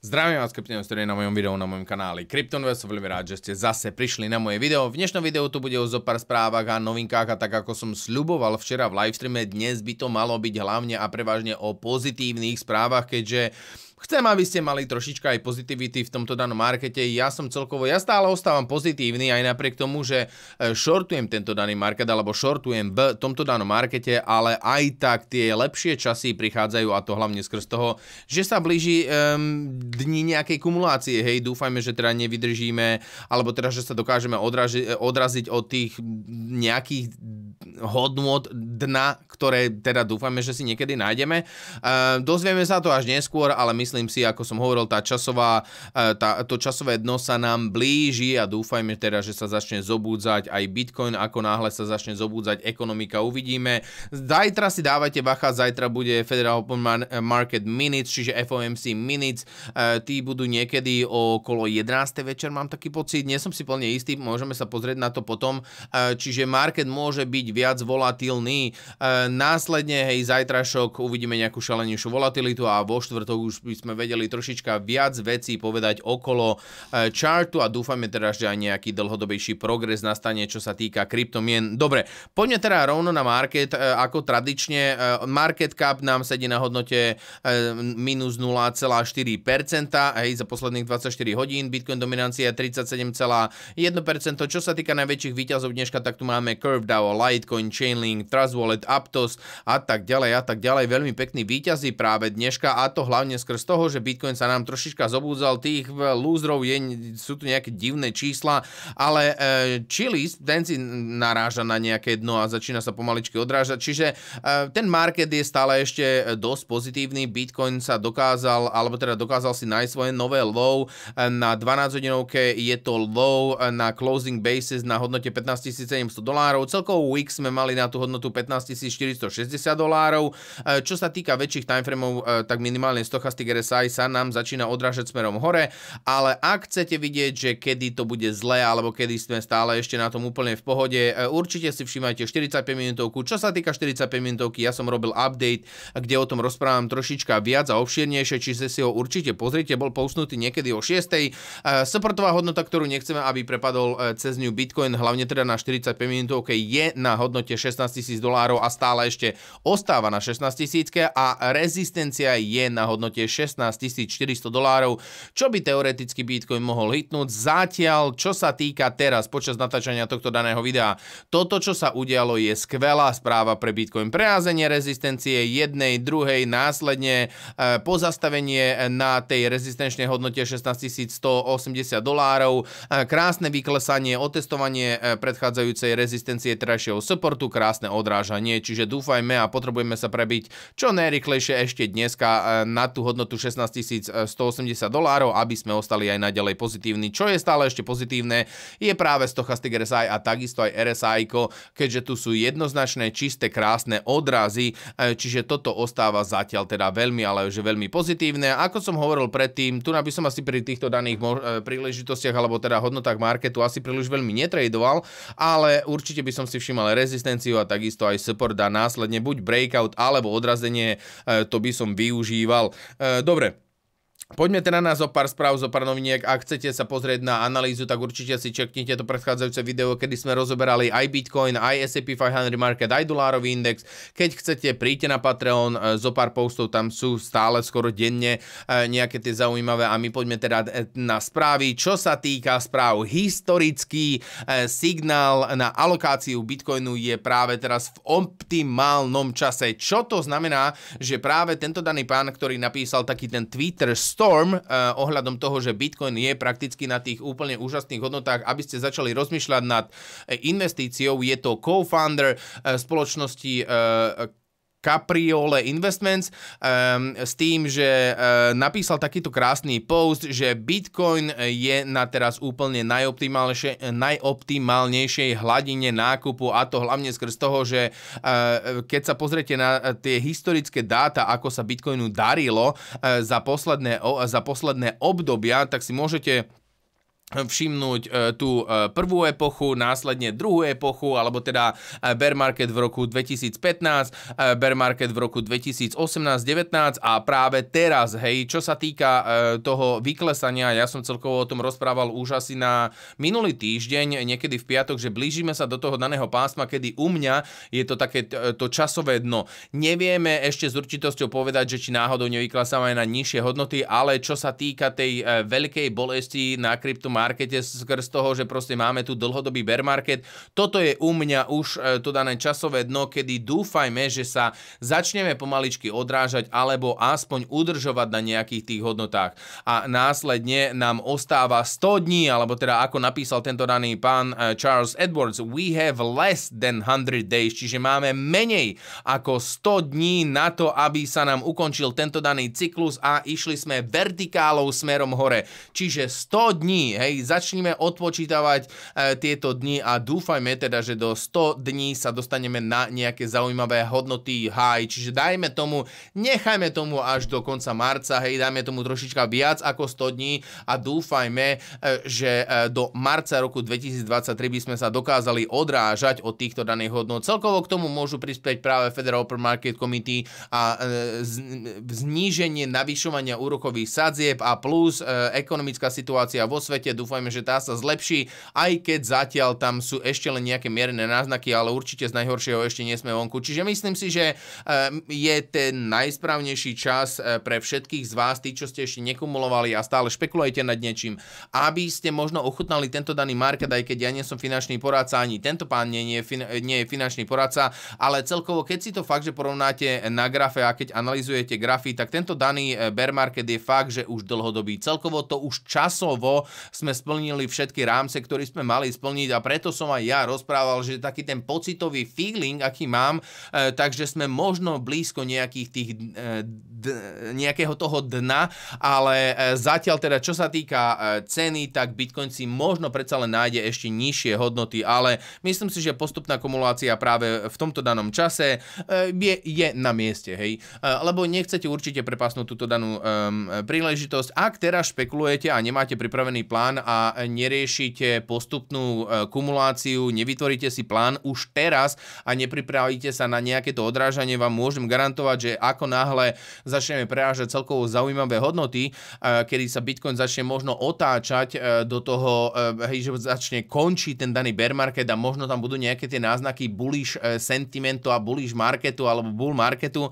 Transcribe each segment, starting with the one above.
Zdravím vás, Krypton ktorý na mojom videu na mojom kanáli Kryptonweb. Som veľmi rád, že ste zase prišli na moje video. V dnešnom videu tu bude o zo pár správach a novinkách a tak ako som sľuboval včera v livestreame, dnes by to malo byť hlavne a prevažne o pozitívnych správach, keďže Chcem, aby ste mali trošička aj pozitivity v tomto danom markete. Ja som celkovo, ja stále ostávam pozitívny aj napriek tomu, že shortujem e, tento daný market alebo shortujem v tomto danom markete, ale aj tak tie lepšie časy prichádzajú a to hlavne skrz toho, že sa blíži um, dni nejakej kumulácie. Hej, dúfajme, že teda nevydržíme alebo teda, že sa dokážeme odraži, odraziť od tých nejakých hodnot dna, ktoré teda dúfame, že si niekedy nájdeme. Uh, dozvieme sa to až neskôr, ale my myslím si, ako som hovoril, tá časová, e, tá, to časové dno sa nám blíži a dúfajme teda, že sa začne zobúdzať aj Bitcoin, ako náhle sa začne zobúdzať ekonomika, uvidíme. Zajtra si dávajte bacha, zajtra bude Federal Open e, Market Minutes, čiže FOMC Minutes, e, tí budú niekedy okolo 11. večer, mám taký pocit, nie som si plne istý, môžeme sa pozrieť na to potom, čiže market môže byť viac volatilný, následne, hej, zajtrašok uvidíme nejakú šalenejšiu volatilitu a vo štvrtok už by sme vedeli trošička viac vecí povedať okolo chartu e, a dúfame teda, že aj nejaký dlhodobejší progres nastane, čo sa týka kryptomien. Dobre, poďme teda rovno na market, e, ako tradične. E, market cap nám sedí na hodnote minus 0,4%, hej, za posledných 24 hodín. Bitcoin dominancia 37,1%. Čo sa týka najväčších výťazov dneška, tak tu máme Curve DAO, Litecoin, Chainlink, Trust Wallet, Aptos a tak ďalej a tak ďalej. Veľmi pekný výťazí práve dneška a to hlavne skrz toho, že Bitcoin sa nám trošička zobúdzal, tých lúzrov je, sú tu nejaké divné čísla, ale e, Chili's, ten si naráža na nejaké dno a začína sa pomaličky odrážať, čiže e, ten market je stále ešte e, dosť pozitívny, Bitcoin sa dokázal, alebo teda dokázal si nájsť svoje nové low, na 12 hodinovke je to low na closing basis na hodnote 15 700 dolárov, celkovo week sme mali na tú hodnotu 15 460 dolárov, čo sa týka väčších timeframeov, tak minimálne stochastik RSI sa nám začína odrážať smerom hore, ale ak chcete vidieť, že kedy to bude zle alebo kedy sme stále ešte na tom úplne v pohode, e, určite si všímajte 45 minútovku. Čo sa týka 45 minútovky, ja som robil update, kde o tom rozprávam trošička viac a obširnejšie, čiže si ho určite pozrite, bol pousnutý niekedy o 6. E, Supportová hodnota, ktorú nechceme, aby prepadol e, cez ňu Bitcoin, hlavne teda na 45 minútovke, je na hodnote 16 tisíc dolárov a stále ešte ostáva na 16 tisícke a rezistencia je na hodnote 16 16 400 dolárov, čo by teoreticky Bitcoin mohol hitnúť. Zatiaľ, čo sa týka teraz, počas natáčania tohto daného videa, toto, čo sa udialo, je skvelá správa pre Bitcoin. Preázenie rezistencie jednej, druhej, následne e, pozastavenie na tej rezistenčnej hodnote 16 180 dolárov, e, krásne vyklesanie, otestovanie e, predchádzajúcej rezistencie terajšieho supportu, krásne odrážanie, čiže dúfajme a potrebujeme sa prebiť čo najrychlejšie ešte dneska na tú hodnotu hodnotu 16 180 dolárov, aby sme ostali aj naďalej pozitívni. Čo je stále ešte pozitívne, je práve Stochastic RSI a takisto aj RSI, keďže tu sú jednoznačné, čisté, krásne odrazy, e, čiže toto ostáva zatiaľ teda veľmi, ale už veľmi pozitívne. Ako som hovoril predtým, tu by som asi pri týchto daných e, príležitostiach alebo teda hodnotách marketu asi príliš veľmi netradoval, ale určite by som si všimal rezistenciu a takisto aj support a následne buď breakout alebo odrazenie, e, to by som využíval dobre, Poďme teda na zo pár správ, zo pár noviniek. Ak chcete sa pozrieť na analýzu, tak určite si čeknite to predchádzajúce video, kedy sme rozoberali aj Bitcoin, aj S&P 500 Market, aj dolárový index. Keď chcete, príďte na Patreon, e, zo pár postov tam sú stále skoro denne e, nejaké tie zaujímavé a my poďme teda e, na správy. Čo sa týka správ, historický signál na alokáciu Bitcoinu je práve teraz v optimálnom čase. Čo to znamená, že práve tento daný pán, ktorý napísal taký ten Twitter Storm uh, ohľadom toho, že Bitcoin je prakticky na tých úplne úžasných hodnotách, aby ste začali rozmýšľať nad eh, investíciou. Je to co-founder uh, spoločnosti uh, Capriole Investments um, s tým, že uh, napísal takýto krásny post, že Bitcoin je na teraz úplne najoptimálnejšej, hladine nákupu a to hlavne skrz toho, že uh, keď sa pozriete na e, tie historické dáta, ako sa Bitcoinu darilo uh, za, posledné, uh, za posledné obdobia, tak si môžete všimnúť e, tú e, prvú epochu, následne druhú epochu, alebo teda e, bear market v roku 2015, bear market v roku 2018-19 a práve teraz, hej, čo sa týka toho vyklesania, ja som celkovo o tom rozprával už asi na minulý týždeň, niekedy v piatok, že blížime sa do toho daného pásma, kedy u mňa je to také to časové dno. Nevieme ešte s určitosťou povedať, že či náhodou nevyklesáme na nižšie hodnoty, ale čo sa týka tej veľkej bolesti na kryptomarketu, markete skrz toho, že proste máme tu dlhodobý bear market. Toto je u mňa už e, to dané časové dno, kedy dúfajme, že sa začneme pomaličky odrážať alebo aspoň udržovať na nejakých tých hodnotách. A následne nám ostáva 100 dní, alebo teda ako napísal tento daný pán e, Charles Edwards, we have less than 100 days, čiže máme menej ako 100 dní na to, aby sa nám ukončil tento daný cyklus a išli sme vertikálou smerom hore. Čiže 100 dní, hej, Hej, začníme odpočítavať e, tieto dni a dúfajme teda, že do 100 dní sa dostaneme na nejaké zaujímavé hodnoty high. Čiže dajme tomu, nechajme tomu až do konca marca, hej, dajme tomu trošička viac ako 100 dní a dúfajme, e, že e, do marca roku 2023 by sme sa dokázali odrážať od týchto daných hodnot. Celkovo k tomu môžu prispieť práve Federal Open Market Committee a e, zníženie navyšovania úrokových sadzieb a plus e, ekonomická situácia vo svete Dúfajme, že tá sa zlepší, aj keď zatiaľ tam sú ešte len nejaké mierne náznaky, ale určite z najhoršieho ešte nie sme vonku. Čiže myslím si, že ehm, je ten najsprávnejší čas eh, pre všetkých z vás, tí, čo ste ešte nekumulovali a stále špekulujete nad niečím, aby ste možno ochutnali tento daný market, aj keď ja nie som finančný poradca, ani tento pán nie je, nie je finančný poradca, ale celkovo, keď si to fakt, že porovnáte na grafe a keď analizujete grafy, tak tento daný eh, bear market je fakt, že už dlhodobý. Celkovo to už časovo sme sme splnili všetky rámce, ktoré sme mali splniť a preto som aj ja rozprával, že taký ten pocitový feeling, aký mám, e, takže sme možno blízko nejakých tých, e, nejakého toho dna, ale e, zatiaľ teda, čo sa týka ceny, tak Bitcoin si možno predsa len nájde ešte nižšie hodnoty, ale myslím si, že postupná kumulácia práve v tomto danom čase je, je na mieste, hej. Lebo nechcete určite prepasnúť túto danú e, príležitosť. Ak teraz špekulujete a nemáte pripravený plán, plán a neriešite postupnú e, kumuláciu, nevytvoríte si plán už teraz a nepripravíte sa na nejaké to odrážanie, vám môžem garantovať, že ako náhle začneme prerážať celkovo zaujímavé hodnoty, e, kedy sa Bitcoin začne možno otáčať e, do toho, že začne končiť ten daný bear market a možno tam budú nejaké tie náznaky bullish sentimentu a bullish marketu alebo bull marketu,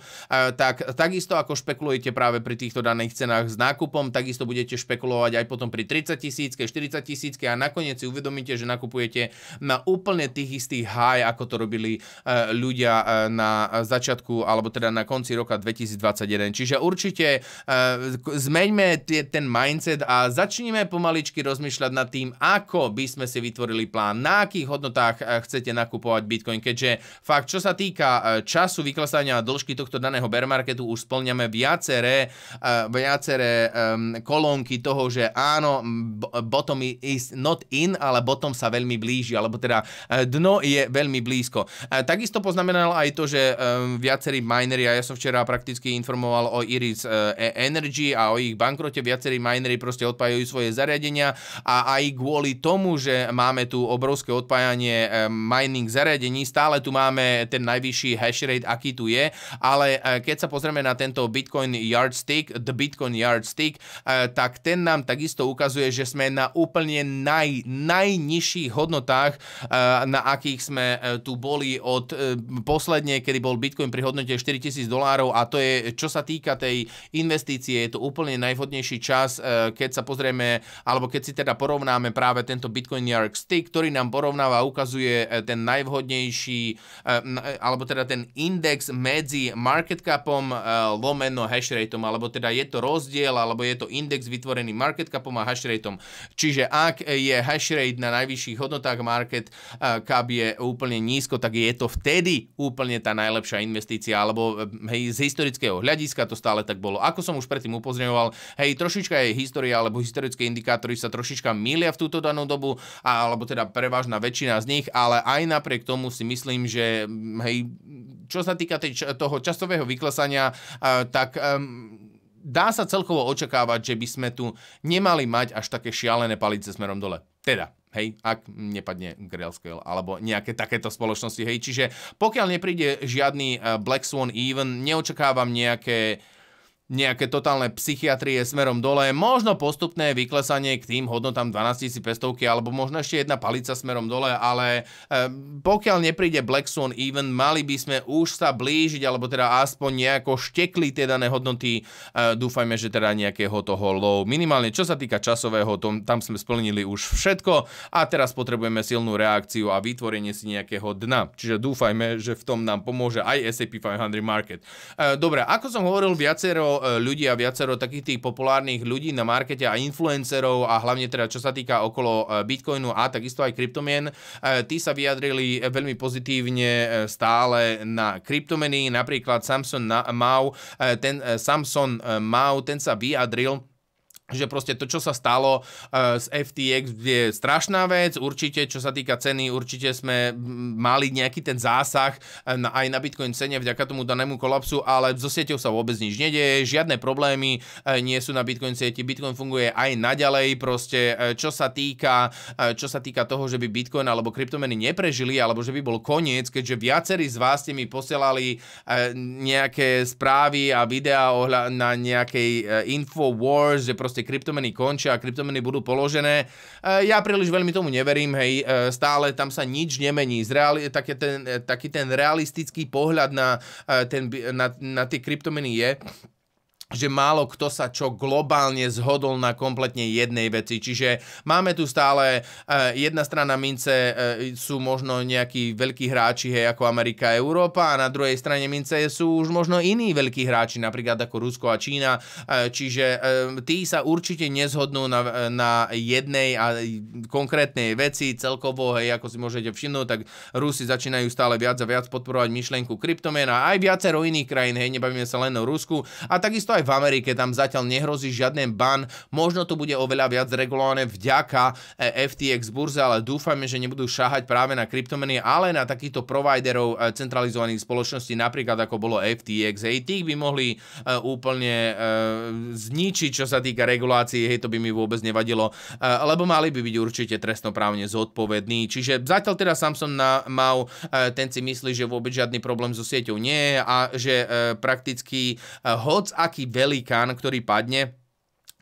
tak takisto ako špekulujete práve pri týchto daných cenách s nákupom, takisto budete špekulovať aj potom pri 30 tisíc, tisícke, 40 tisícke a nakoniec si uvedomíte, že nakupujete na úplne tých istých high, ako to robili e, ľudia e, na začiatku alebo teda na konci roka 2021. Čiže určite e, zmeňme ten mindset a začníme pomaličky rozmýšľať nad tým, ako by sme si vytvorili plán, na akých hodnotách chcete nakupovať Bitcoin, keďže fakt, čo sa týka času vyklesania a dĺžky tohto daného bear marketu, už splňame viaceré, viaceré kolónky toho, že áno, bottom is not in, ale bottom sa veľmi blíži, alebo teda e, dno je veľmi blízko. E, takisto poznamenal aj to, že e, viacerí minery, a ja som včera prakticky informoval o Iris Energy a o ich bankrote, viacerí minery proste odpájajú svoje zariadenia a aj kvôli tomu, že máme tu obrovské odpájanie mining zariadení, stále tu máme ten najvyšší hash rate, aký tu je, ale keď sa pozrieme na tento Bitcoin yardstick, the Bitcoin yardstick, tak ten nám takisto ukazuje, že sme na úplne naj, najnižších hodnotách, e, na akých sme e, tu boli od e, posledne, kedy bol Bitcoin pri hodnote 4000 dolárov a to je, čo sa týka tej investície, je to úplne najvhodnejší čas, keď sa pozrieme, alebo keď si teda porovnáme práve tento Bitcoin New York Stick, ktorý nám porovnáva, ukazuje ten najvhodnejší, alebo teda ten index medzi market capom lomeno hash rateom, alebo teda je to rozdiel, alebo je to index vytvorený market capom a hash rateom. Čiže ak je hash rate na najvyšších hodnotách market eh, cap je úplne nízko, tak je to vtedy úplne tá najlepšia investícia, alebo eh, hej, z historického hľadiska to stále tak bolo. Ako som už predtým upozorňoval, hej, trošička je história alebo historické indikátory sa trošička milia v túto danú dobu, alebo teda prevažná väčšina z nich, ale aj napriek tomu si myslím, že mm, hej, čo sa týka tej, toho časového vyklesania, eh, tak um, dá sa celkovo očakávať, že by sme tu nemali mať až také šialené palice smerom dole. Teda, hej, ak nepadne Grailscale alebo nejaké takéto spoločnosti, hej. Čiže pokiaľ nepríde žiadny eh, Black Swan Even, neočakávam nejaké uh, nejaké totálne psychiatrie smerom dole, možno postupné vyklesanie k tým hodnotám 12 pestovky, alebo možno ešte jedna palica smerom dole, ale e, pokiaľ nepríde Black Swan Even, mali by sme už sa blížiť, alebo teda aspoň nejako štekli tie dané hodnoty, e, dúfajme, že teda nejakého toho low. Minimálne čo sa týka časového, tom, tam sme splnili už všetko a teraz potrebujeme silnú reakciu a vytvorenie si nejakého dna. Čiže dúfajme, že v tom nám pomôže aj S&P 500 Market. E, dobre, ako som hovoril, viacero Ľudia e, ľudí a viacero takých tých populárnych ľudí na markete a influencerov a hlavne teda čo sa týka okolo e, Bitcoinu a takisto aj kryptomien, e, tí sa vyjadrili veľmi pozitívne stále na kryptomeny, napríklad Samson Mau, ten Samson Mau, ten sa vyjadril že proste to, čo sa stalo uh, eh, z FTX je strašná vec, určite čo sa týka ceny, určite sme mm, mali nejaký ten zásah eh, na, aj na Bitcoin cene vďaka tomu danému kolapsu, ale so sieťou sa vôbec nič nedieje, žiadne problémy uh, nie sú na Bitcoin sieti, Bitcoin funguje aj naďalej, proste uh, čo sa týka uh, čo sa týka toho, že by Bitcoin alebo kryptomeny neprežili, alebo že by bol koniec, keďže viacerí z vás ste mi posielali uh, nejaké správy a videá ohľa- na nejakej uh, Infowars, že proste proste kryptomeny končia a kryptomeny budú položené. E, ja príliš veľmi tomu neverím, hej, e, stále tam sa nič nemení. Zreali- taký, ten, e, taký ten realistický pohľad na, ten, na, na tie kryptomeny je že málo kto sa čo globálne zhodol na kompletne jednej veci. Čiže máme tu stále eh, jedna strana mince eh, sú možno nejakí veľkí hráči hej, ako Amerika a Európa a na druhej strane mince sú už možno iní veľkí hráči, napríklad ako Rusko a Čína. Eh, čiže eh, tí sa určite nezhodnú na, na jednej a konkrétnej veci celkovo, hej, ako si môžete všimnúť, tak Rusi začínajú stále viac a viac podporovať myšlenku kryptomien a aj viacero iných krajín, hej, nebavíme sa len o Rusku. A takisto aj v Amerike tam zatiaľ nehrozí žiadny ban. Možno to bude oveľa viac regulované vďaka e, FTX burze, ale dúfajme, že nebudú šahať práve na kryptomeny, ale na takýchto providerov e, centralizovaných spoločností, napríklad ako bolo FTX. Hej, tých by mohli e, úplne zničiť, čo sa týka regulácií, hej, to by mi vôbec nevadilo, lebo mali by byť určite trestnoprávne zodpovední. Čiže zatiaľ teda Samson na, mal, ten si myslí, že vôbec žiadny problém so sieťou nie je a že prakticky hoc aký velikán, ktorý padne,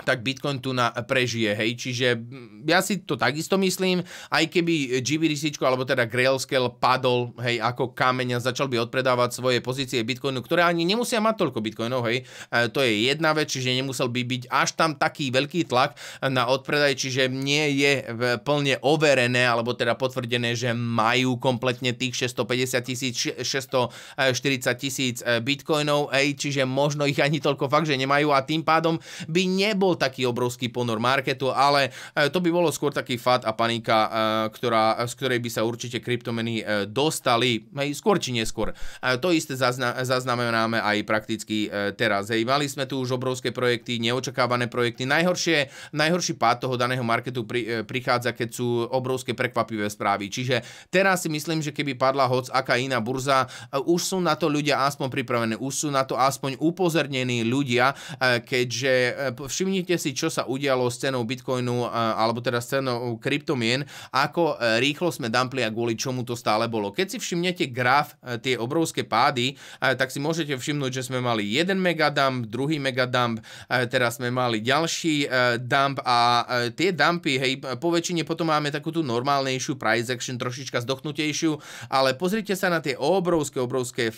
tak Bitcoin tu na prežije, hej. Čiže mm, ja si to takisto myslím, aj keby GBDC, alebo teda Grailscale padol, hej, ako kameň a začal by odpredávať svoje pozície Bitcoinu, ktoré ani nemusia mať toľko Bitcoinov, hej. E, to je jedna vec, čiže nemusel by byť až tam taký veľký tlak na odpredaj, čiže nie je e, plne overené, alebo teda potvrdené, že majú kompletne tých 650 tisíc, 640 e, tisíc e, Bitcoinov, hej, čiže možno ich ani toľko fakt, že nemajú a tým pádom by nebol nebol taký obrovský ponor marketu, ale e, to by bolo skôr taký fat a panika, e, ktorá, z ktorej by sa určite kryptomeny e, dostali, hej, skôr či neskôr. To isté zazna- zaznamenáme aj prakticky teraz. Hej, mali sme tu už obrovské projekty, neočakávané projekty. Najhoršie, najhorší pád toho daného marketu pri, prichádza, keď sú obrovské prekvapivé správy. Čiže teraz si myslím, že keby padla hoc aká iná burza, už sú na to ľudia aspoň pripravení, už sú na to aspoň upozornení ľudia, keďže všimni všimnite si, čo sa udialo s cenou Bitcoinu, alebo teda s cenou kryptomien, ako e, rýchlo sme dumpli a kvôli čomu to stále bolo. Keď si všimnete graf, e, tie obrovské pády, e, tak si môžete všimnúť, že sme mali jeden megadump, druhý megadump, teraz sme mali ďalší dump a tie dumpy, hej, po väčšine potom máme takú tú normálnejšiu price action, trošička zdochnutejšiu, ale pozrite sa na tie obrovské, obrovské,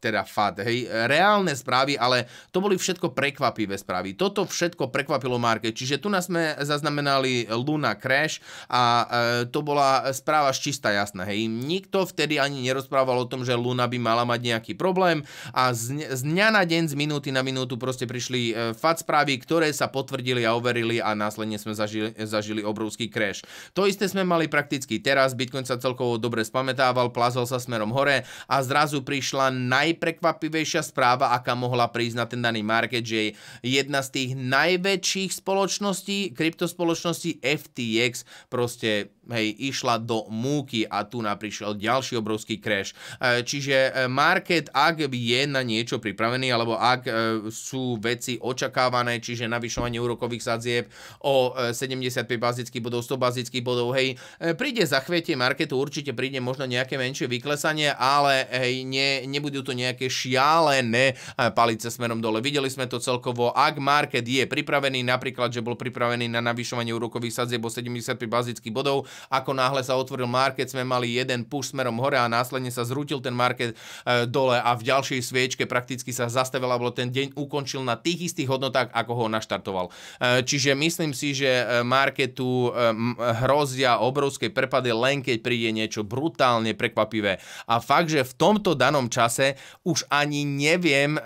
teda FAD, hej, reálne správy, ale to boli všetko prekvapivé správy. Toto všetko prekvapilo Marke. Čiže tu nás sme zaznamenali Luna Crash a e, to bola správa z čistá jasná. Hej. Nikto vtedy ani nerozprával o tom, že Luna by mala mať nejaký problém a z, z dňa na deň, z minúty na minútu proste prišli e, fat správy, ktoré sa potvrdili a overili a následne sme zažili, zažili obrovský crash. To isté sme mali prakticky teraz, Bitcoin sa celkovo dobre spametával, plazol sa smerom hore a zrazu prišla najprekvapivejšia správa, aká mohla prísť na ten daný market, že jedna z tých naj najväčších spoločností, kryptospoločností FTX, proste hej, išla do múky a tu naprišiel ďalší obrovský crash. E, čiže e, market, ak je na niečo pripravený, alebo ak e, sú veci očakávané, čiže navyšovanie úrokových sadzieb o 75 bazických bodov, 100 bazických bodov, hej, príde zachvetie marketu, určite príde možno nejaké menšie vyklesanie, ale hej, ne, nebudú to nejaké šialené palice smerom dole. Videli sme to celkovo, ak market je pripravený, napríklad, že bol pripravený na navyšovanie úrokových sadzieb o 75 bazických bodov, ako náhle sa otvoril market, sme mali jeden push smerom hore a následne sa zrútil ten market e, dole a v ďalšej sviečke prakticky sa zastavil, alebo ten deň ukončil na tých istých hodnotách, ako ho naštartoval. E, čiže myslím si, že e, marketu e, hrozia obrovské prepady len keď príde niečo brutálne prekvapivé. A fakt, že v tomto danom čase už ani neviem e,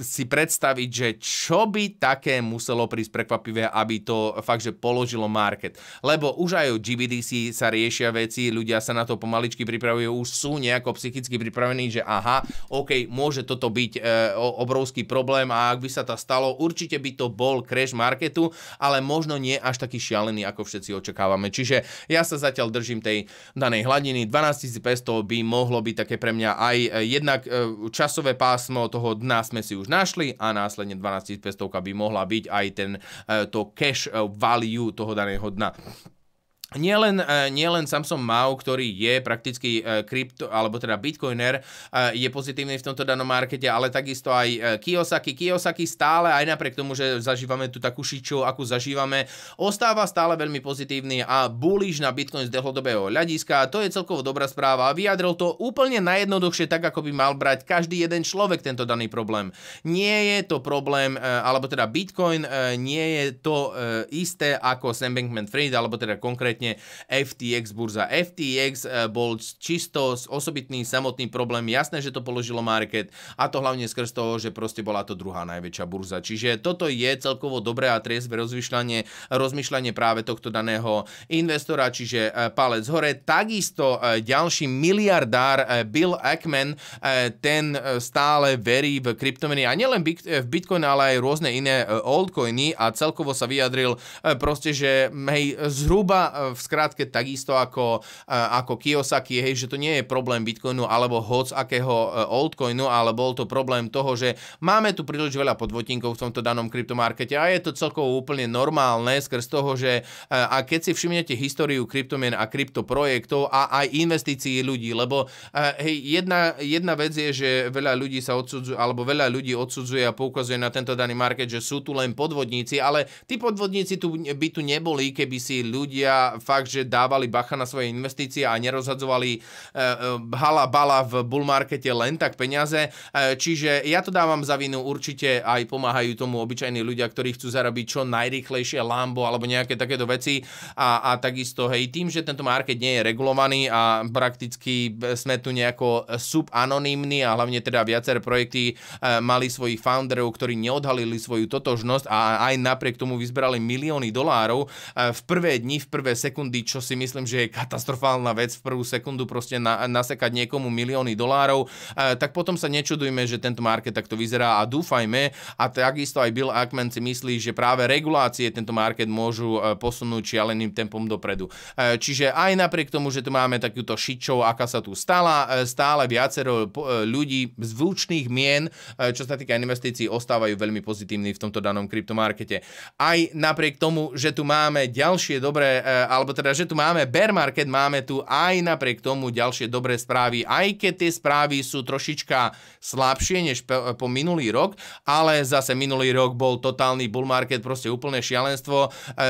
si predstaviť, že čo by také muselo prísť prekvapivé, aby to fakt, že položilo market. Lebo už aj o CBDC sa riešia veci, ľudia sa na to pomaličky pripravujú, už sú nejako psychicky pripravení, že aha, OK, môže toto byť e, obrovský problém a ak by sa to stalo, určite by to bol crash marketu, ale možno nie až taký šialený, ako všetci očakávame. Čiže ja sa zatiaľ držím tej danej hladiny. 500 by mohlo byť také pre mňa aj e, jednak e, časové pásmo toho dna sme si už našli a následne 500 by mohla byť aj ten, e, to cash value toho daného dna. Nielen, len e, Samson Mao, ktorý je prakticky e, krypto, alebo teda bitcoiner, e, je pozitívny v tomto danom markete, ale takisto aj Kiyosaki. Kiyosaki stále, aj napriek tomu, že zažívame tú takú šiču, akú zažívame, ostáva stále veľmi pozitívny a bullíž na bitcoin z dlhodobého hľadiska. To je celkovo dobrá správa a vyjadril to úplne najjednoduchšie, tak ako by mal brať každý jeden človek tento daný problém. Nie je to problém, alebo teda bitcoin nie je to isté ako Sam Bankman-Fried, alebo teda konkrétne konkrétne FTX burza. FTX eh, bol čisto osobitný samotný problém, jasné, že to položilo market a to hlavne skrz toho, že proste bola to druhá najväčšia burza. Čiže toto je celkovo dobré a triezve rozmýšľanie, rozmýšľanie práve tohto daného investora, čiže eh, palec hore. Takisto eh, ďalší miliardár Bill Ackman, ten stále verí v kryptomeny a nielen v Bitcoin, ale aj rôzne iné Oldcoiny a celkovo sa vyjadril proste, že hej, zhruba v skrátke takisto ako, ako Kiyosaki, hej, že to nie je problém Bitcoinu alebo hoc akého e, altcoinu, ale bol to problém toho, že máme tu príliš veľa podvodníkov v tomto danom kryptomarkete a je to celkovo úplne normálne skrz toho, že e, a keď si všimnete históriu kryptomien a kryptoprojektov a aj investícií ľudí, lebo e, hej, jedna, jedna vec je, že veľa ľudí sa odsudzuje, alebo veľa ľudí odsudzuje a poukazuje na tento daný market, že sú tu len podvodníci, ale tí podvodníci tu by tu neboli, keby si ľudia fakt, že dávali bacha na svoje investície a nerozhadzovali e, e, hala bala v markete len tak peniaze. E, čiže ja to dávam za vinu určite aj pomáhajú tomu obyčajní ľudia, ktorí chcú zarobiť čo najrychlejšie Lambo alebo nejaké takéto veci a, a takisto hej, tým, že tento market nie je regulovaný a prakticky sme tu nejako subanonimní a hlavne teda viaceré projekty mali svojich founderov, ktorí neodhalili svoju totožnosť a aj napriek tomu vyzbrali milióny dolárov v prvé dni, v prvé sekundy sekundy, čo si myslím, že je katastrofálna vec v prvú sekundu proste na, nasekať niekomu milióny dolárov, e, tak potom sa nečudujme, že tento market takto vyzerá a dúfajme. A takisto aj Bill Ackman si myslí, že práve regulácie tento market môžu e, posunúť šialeným tempom dopredu. E, čiže aj napriek tomu, že tu máme takúto šičov, aká sa tu stala, e, stále viacero e, ľudí z vlúčných mien, čo sa týka investícií, ostávajú veľmi pozitívni v tomto danom kryptomarkete. Aj napriek tomu, že tu máme ďalšie dobré alebo teda, že tu máme bear market, máme tu aj napriek tomu ďalšie dobré správy, aj keď tie správy sú trošička slabšie než po, minulý rok, ale zase minulý rok bol totálny bull market, proste úplne šialenstvo. E,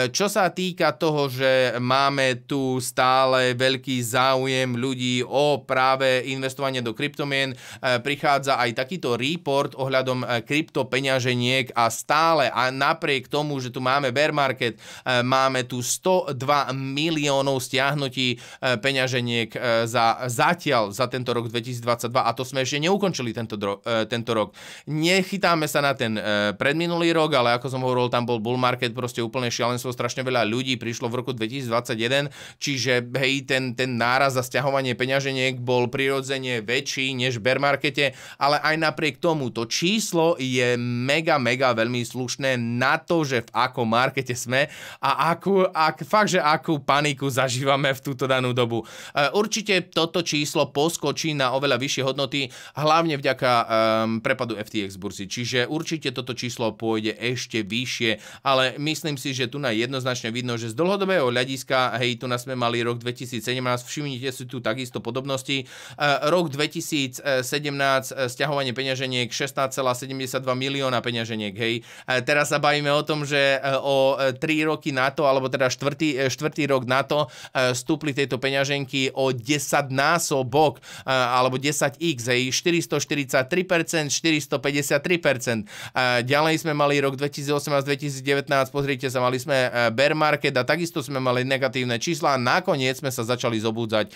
čo sa týka toho, že máme tu stále veľký záujem ľudí o práve investovanie do kryptomien, e, prichádza aj takýto report ohľadom e, kryptopeňaženiek a stále a napriek tomu, že tu máme bear market, máme tu 102 miliónov stiahnutí e, peňaženiek e, za, zatiaľ za tento rok 2022 a to sme ešte neukončili tento, dro, e, tento rok. Nechytáme sa na ten predminulý rok, ale ako som hovoril, tam bol bull market, proste úplne šialenstvo, strašne veľa ľudí prišlo v roku 2021, čiže hej, ten, ten náraz za stiahovanie peňaženiek bol prirodzene väčší než v bear markete, ale aj napriek tomu to číslo je mega, mega veľmi slušné na to, že v akom markete sme a ako, ak, fakt, že ako akú paniku zažívame v túto danú dobu. E, určite toto číslo poskočí na oveľa vyššie hodnoty, hlavne vďaka um, prepadu FTX burzy. Čiže určite toto číslo pôjde ešte vyššie, ale myslím si, že tu na jednoznačne vidno, že z dlhodobého hľadiska, hej, tu nás sme mali rok 2017, všimnite si tu takisto podobnosti. Uh, rok 2017, e, stiahovanie peňaženiek 16,72 milióna peňaženiek, hej. Uh, teraz sa bavíme o tom, že uh, o 3 roky na to, alebo teda 4. 4 štvrtý rok na to e, stúpli tieto peňaženky o 10 násobok e, alebo 10x, hej, 443%, 453%. E, ďalej sme mali rok 2018-2019, pozrite sa, mali sme bear market a takisto sme mali negatívne čísla a nakoniec sme sa začali zobúdzať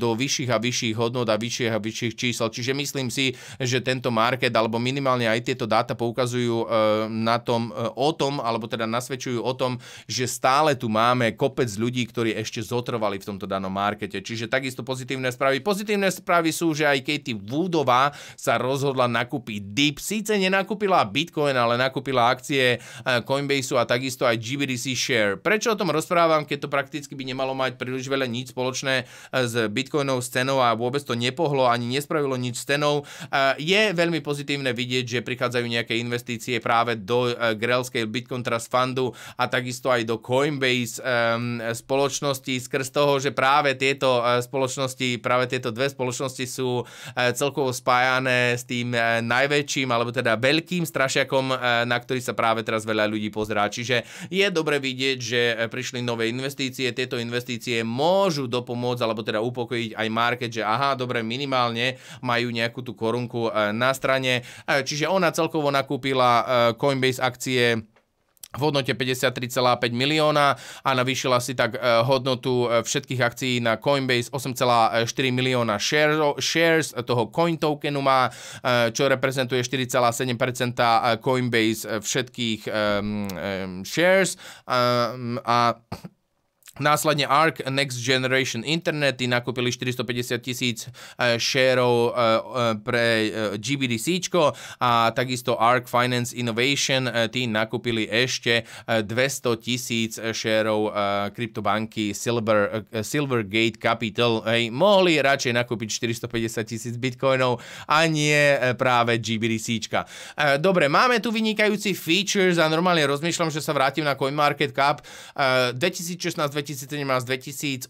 do vyšších a vyšších hodnot a vyšších a vyšších čísel. Čiže myslím si, že tento market alebo minimálne aj tieto dáta poukazujú na tom, o tom, alebo teda nasvedčujú o tom, že stále tu máme kopec z ľudí, ktorí ešte zotrvali v tomto danom markete. Čiže takisto pozitívne správy. Pozitívne správy sú, že aj Katie Woodová sa rozhodla nakúpiť dip. Síce nenakúpila Bitcoin, ale nakúpila akcie e, Coinbaseu a takisto aj GBDC Share. Prečo o tom rozprávam, keď to prakticky by nemalo mať príliš veľa nič spoločné e, s Bitcoinou, s cenou a vôbec to nepohlo ani nespravilo nič s cenou. E, je veľmi pozitívne vidieť, že prichádzajú nejaké investície práve do Grellscale Bitcoin Trust Fundu a takisto aj do Coinbase um, E, spoločnosti skrz toho, že práve tieto e, spoločnosti, práve tieto dve spoločnosti sú e, celkovo spájané s tým najväčším, alebo teda veľkým strašiakom, na ktorý sa práve teraz veľa ľudí pozerá. Čiže je dobre vidieť, že prišli nové investície, tieto investície môžu dopomôcť, alebo teda upokojiť aj market, že aha, dobre, minimálne majú nejakú tú korunku na strane. Čiže ona celkovo nakúpila Coinbase akcie v hodnote 53,5 milióna a navýšila si tak e, hodnotu e, všetkých akcií na Coinbase 8,4 milióna shares, toho coin tokenu má, e, čo reprezentuje 4,7% Coinbase všetkých shares a Následne ARC Next Generation Internet nakúpili 450 tisíc e, šérov e, e, pre GBDC a takisto ARC Finance Innovation tí nakúpili ešte 200 tisíc šérov kryptobanky Silver, Silvergate Capital. Hej, mohli radšej nakúpiť 450 tisíc bitcoinov a nie práve GBDC. Dobre, máme tu vynikajúci features a normálne rozmýšľam, že sa vrátim na CoinMarketCap 2016 2017-2018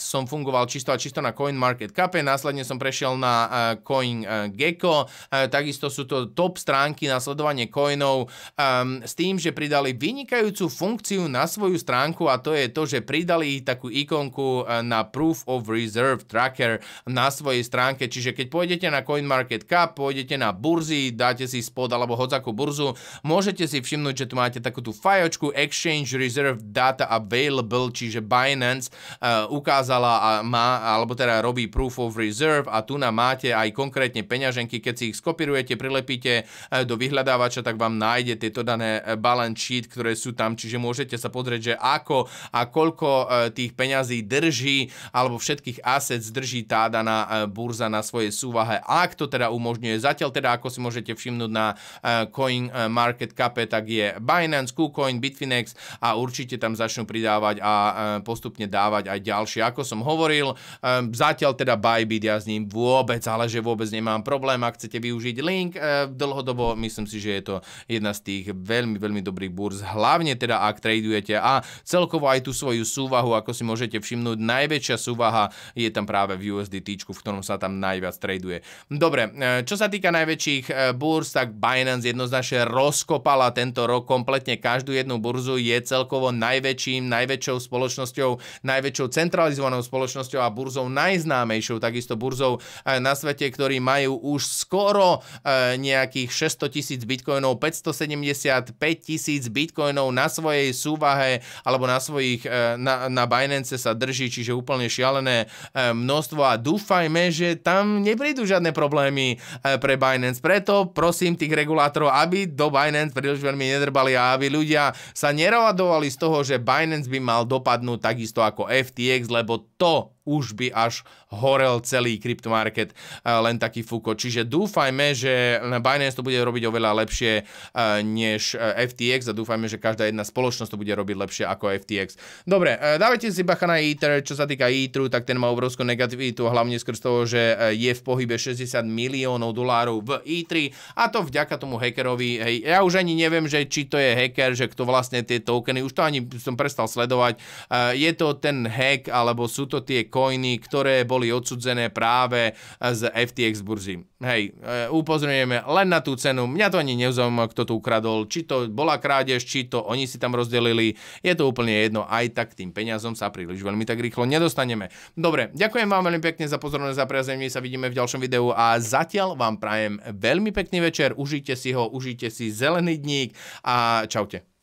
som fungoval čisto a čisto na CoinMarketCape, následne som prešiel na eh, CoinGecko, eh, takisto sú to top stránky na sledovanie coinov ehm, s tým, že pridali vynikajúcu funkciu na svoju stránku a to je to, že pridali takú ikonku eh, na Proof of Reserve Tracker na svojej stránke, čiže keď pôjdete na CoinMarketCap, pôjdete na burzy, dáte si spod alebo hodzakú burzu, môžete si všimnúť, že tu máte takú fajočku Exchange Reserve Data Available čiže Binance, eh, ukázala a má, alebo teda robí Proof of Reserve a tu na máte aj konkrétne peňaženky, keď si ich skopirujete, prilepíte eh, do vyhľadávača, tak vám nájde tieto dané eh, balance sheet, ktoré sú tam, čiže môžete sa pozrieť, že ako a koľko tých peňazí drží, alebo všetkých assets drží tá daná burza na svojej súvahe, ak to teda umožňuje. Zatiaľ teda, ako si môžete všimnúť na Coin Market Cape, tak je Binance, KuCoin, Bitfinex a určite tam začnú pridávať a E, postupne dávať aj ďalšie. Ako som hovoril, e, zatiaľ teda Bybit ja s ním vôbec, ale že vôbec nemám problém. Ak chcete využiť link e, dlhodobo, myslím si, že je to jedna z tých veľmi, veľmi dobrých burz. Hlavne teda, ak tradujete a celkovo aj tú svoju súvahu, ako si môžete všimnúť, najväčšia súvaha je tam práve v USDT, v ktorom sa tam najviac traduje. Dobre, čo sa týka najväčších burz, tak Binance jednoznačne rozkopala tento rok kompletne každú jednu burzu, je celkovo najväčším, najväčšou spoločnosťou, najväčšou centralizovanou spoločnosťou a burzou najznámejšou, takisto burzou eh, na svete, ktorí majú už skoro eh, nejakých 600 tisíc bitcoinov, 575 tisíc bitcoinov na svojej súvahe alebo na svojich, eh, na, na Binance sa drží, čiže úplne šialené množstvo a dúfajme, že tam neprídu žiadne problémy pre Binance. Preto prosím tých regulátorov, aby do Binance príliš veľmi nedrbali a aby ľudia sa nerovadovali z toho, že Binance by mal do dopadnú takisto ako FTX, lebo to už by až horel celý kryptomarket e, len taký fúko. Čiže dúfajme, že Binance to bude robiť oveľa lepšie e, než e, FTX a dúfajme, že každá jedna spoločnosť to bude robiť lepšie ako FTX. Dobre, dávajte si bacha na Ether, čo sa týka Etheru, tak ten má obrovskú negativitu, hlavne skrz toho, že je v pohybe 60 miliónov dolárov v e a to vďaka tomu hackerovi. Hej, ja už ani neviem, že či to je hacker, že kto vlastne tie tokeny, už to ani som prestal sledovať. Je to ten hack, alebo sú to tie koiny, ktoré boli odsudzené práve e, z FTX burzy. Hej, e, upozorňujeme len na tú cenu. Mňa to ani nezaujíma, kto to ukradol. Či to bola krádež, či to oni si tam rozdelili. Je to úplne jedno. Aj tak tým peniazom sa príliš veľmi tak rýchlo nedostaneme. Dobre, ďakujem vám veľmi pekne za pozornosť, za priazenie. My sa vidíme v ďalšom videu a zatiaľ vám prajem veľmi pekný večer. Užite si ho, užite si zelený dník a čaute.